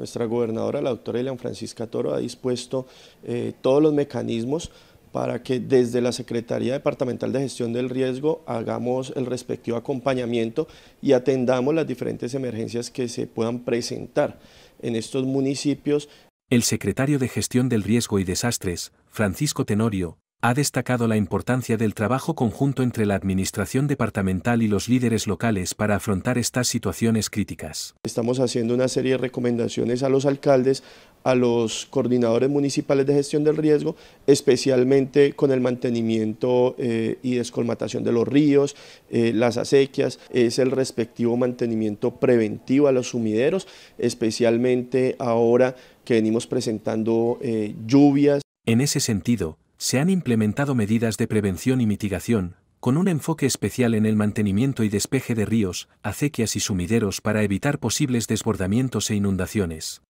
Nuestra gobernadora, la doctora Elian Francisca Toro, ha dispuesto eh, todos los mecanismos para que desde la Secretaría Departamental de Gestión del Riesgo hagamos el respectivo acompañamiento y atendamos las diferentes emergencias que se puedan presentar en estos municipios. El secretario de Gestión del Riesgo y Desastres, Francisco Tenorio, ha destacado la importancia del trabajo conjunto entre la administración departamental y los líderes locales para afrontar estas situaciones críticas. Estamos haciendo una serie de recomendaciones a los alcaldes, a los coordinadores municipales de gestión del riesgo, especialmente con el mantenimiento eh, y descolmatación de los ríos, eh, las acequias, es el respectivo mantenimiento preventivo a los sumideros, especialmente ahora que venimos presentando eh, lluvias. En ese sentido, se han implementado medidas de prevención y mitigación, con un enfoque especial en el mantenimiento y despeje de ríos, acequias y sumideros para evitar posibles desbordamientos e inundaciones.